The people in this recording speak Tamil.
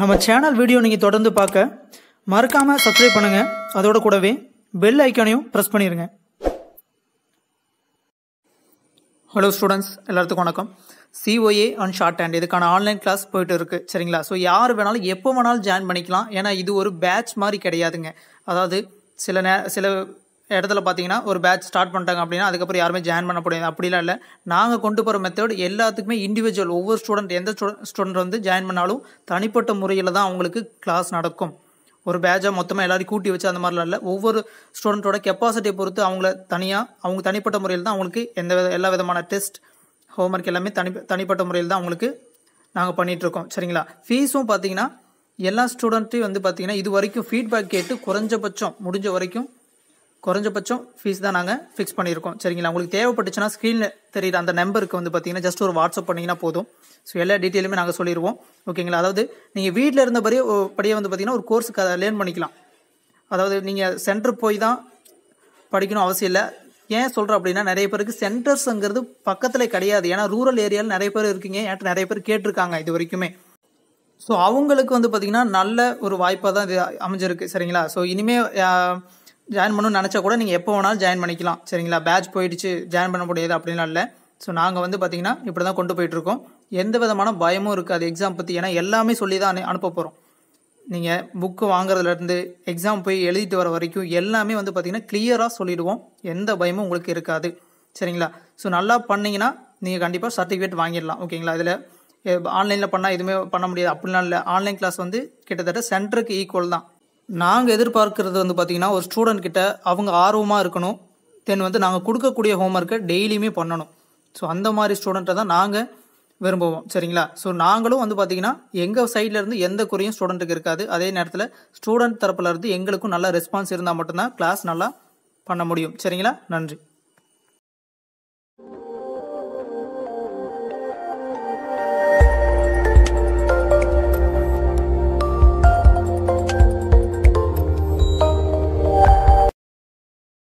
நம்ம சேனல் வீடியோ நீங்கள் தொடர்ந்து பார்க்க மறக்காமல் சப்ஸ்கிரைப் பண்ணுங்கள் அதோட கூடவே பெல் ஐக்கானையும் ப்ரெஸ் பண்ணிடுங்க ஹலோ ஸ்டூடெண்ட்ஸ் எல்லாத்துக்கும் வணக்கம் சிஓஏ அண்ட் ஷார்ட் ஹேண்ட் இதுக்கான ஆன்லைன் கிளாஸ் போயிட்டு இருக்கு சரிங்களா ஸோ யார் வேணாலும் எப்போ வேணாலும் ஜாயின் பண்ணிக்கலாம் ஏன்னா இது ஒரு பேட்ச் மாதிரி கிடையாதுங்க அதாவது சில நே சில இடத்துல பார்த்தீங்கன்னா ஒரு பேட்ச் ஸ்டார்ட் பண்ணிட்டாங்க அப்படின்னா அதுக்கப்புறம் யாருமே ஜாயின் பண்ண முடியாது அப்படிலாம் இல்லை நாங்கள் கொண்டு போகிற மெத்தட் எல்லாத்துக்குமே இண்டிவிஜுவல் ஒவ்வொரு ஸ்டூடெண்ட் எந்த ஸ்டூடெண்ட் வந்து ஜாயின் பண்ணாலும் தனிப்பட்ட முறையில் தான் அவங்களுக்கு கிளாஸ் நடக்கும் ஒரு பேட்சாக மொத்தமாக எல்லோரும் கூட்டி வச்சு அந்த மாதிரிலாம் இல்லை ஒவ்வொரு ஸ்டூடெண்ட்டோட கெப்பாசிட்டியை பொறுத்து அவங்கள தனியாக அவங்க தனிப்பட்ட முறையில் தான் அவங்களுக்கு எந்த வித எல்லா விதமான டெஸ்ட் ஹோம்ஒர்க் எல்லாமே தனி தனிப்பட்ட முறையில் தான் அவங்களுக்கு நாங்கள் பண்ணிகிட்ருக்கோம் சரிங்களா ஃபீஸும் பார்த்தீங்கன்னா எல்லா ஸ்டூடெண்ட்டையும் வந்து பார்த்தீங்கன்னா இது வரைக்கும் ஃபீட்பேக் கேட்டு குறைஞ்சபட்சம் முடிஞ்ச வரைக்கும் குறைஞ்சபட்சம் ஃபீஸ் தான் நாங்கள் ஃபிக்ஸ் பண்ணியிருக்கோம் சரிங்களா உங்களுக்கு தேவைப்பட்டுச்சுன்னா ஸ்க்ரீனில் தெரியுற அந்த நம்பருக்கு வந்து பார்த்தீங்கன்னா ஜஸ்ட் ஒரு வாட்ஸ்அப் பண்ணிங்கன்னா போதும் ஸோ எல்லா டீட்டெயிலுமே நாங்கள் சொல்லிடுவோம் ஓகேங்களா அதாவது நீங்கள் வீட்டில் இருந்தபடியே படியே வந்து பார்த்தீங்கன்னா ஒரு கோர்ஸுக்கு அதை லேர்ன் பண்ணிக்கலாம் அதாவது நீங்கள் சென்டர் போய் தான் படிக்கணும் அவசியம் இல்லை ஏன் சொல்கிறேன் அப்படின்னா நிறைய பேருக்கு சென்டர்ஸுங்கிறது பக்கத்தில் கிடையாது ஏன்னா ரூரல் ஏரியாவில் நிறைய பேர் இருக்கீங்க ஏன்ட்டு நிறைய பேர் கேட்டிருக்காங்க இது வரைக்குமே ஸோ அவங்களுக்கு வந்து பார்த்திங்கன்னா நல்ல ஒரு வாய்ப்பாக தான் இது அமைஞ்சிருக்கு சரிங்களா ஸோ இனிமேல் ஜாயின் பண்ணணும்னு நினச்சா கூட நீங்கள் எப்போ வேணாலும் ஜாயின் பண்ணிக்கலாம் சரிங்களா பேட்ச் போயிடுச்சு ஜாயின் பண்ண முடியாது அப்படின்லாம் இல்லை ஸோ நாங்கள் வந்து பார்த்திங்கன்னா இப்படி தான் கொண்டு போயிட்டுருக்கோம் எந்த விதமான பயமும் இருக்காது எக்ஸாம் பற்றி ஏன்னா எல்லாமே சொல்லி தான் அனுப்ப போகிறோம் நீங்கள் புக்கு வாங்குறதுலேருந்து எக்ஸாம் போய் எழுதிட்டு வர வரைக்கும் எல்லாமே வந்து பார்த்திங்கன்னா கிளியராக சொல்லிடுவோம் எந்த பயமும் உங்களுக்கு இருக்காது சரிங்களா ஸோ நல்லா பண்ணிங்கன்னா நீங்கள் கண்டிப்பாக சர்டிஃபிகேட் வாங்கிடலாம் ஓகேங்களா இதில் ஆன்லைனில் பண்ணால் எதுவுமே பண்ண முடியாது அப்படிலாம் இல்லை ஆன்லைன் கிளாஸ் வந்து கிட்டத்தட்ட சென்டருக்கு ஈக்குவல் தான் நாங்கள் எதிர்பார்க்கறது வந்து பார்த்தீங்கன்னா ஒரு ஸ்டூடெண்ட் கிட்ட அவங்க ஆர்வமாக இருக்கணும் தென் வந்து நாங்கள் கொடுக்கக்கூடிய ஹோம்ஒர்க்கை டெய்லியுமே பண்ணணும் ஸோ அந்த மாதிரி ஸ்டூடெண்ட்டை தான் நாங்கள் விரும்புவோம் சரிங்களா ஸோ நாங்களும் வந்து பார்த்தீங்கன்னா எங்கள் சைட்லேருந்து எந்த குறையும் ஸ்டூடெண்ட்டுக்கு இருக்காது அதே நேரத்தில் ஸ்டூடெண்ட் தரப்புலேருந்து எங்களுக்கும் நல்லா ரெஸ்பான்ஸ் இருந்தால் மட்டும்தான் கிளாஸ் நல்லா பண்ண முடியும் சரிங்களா நன்றி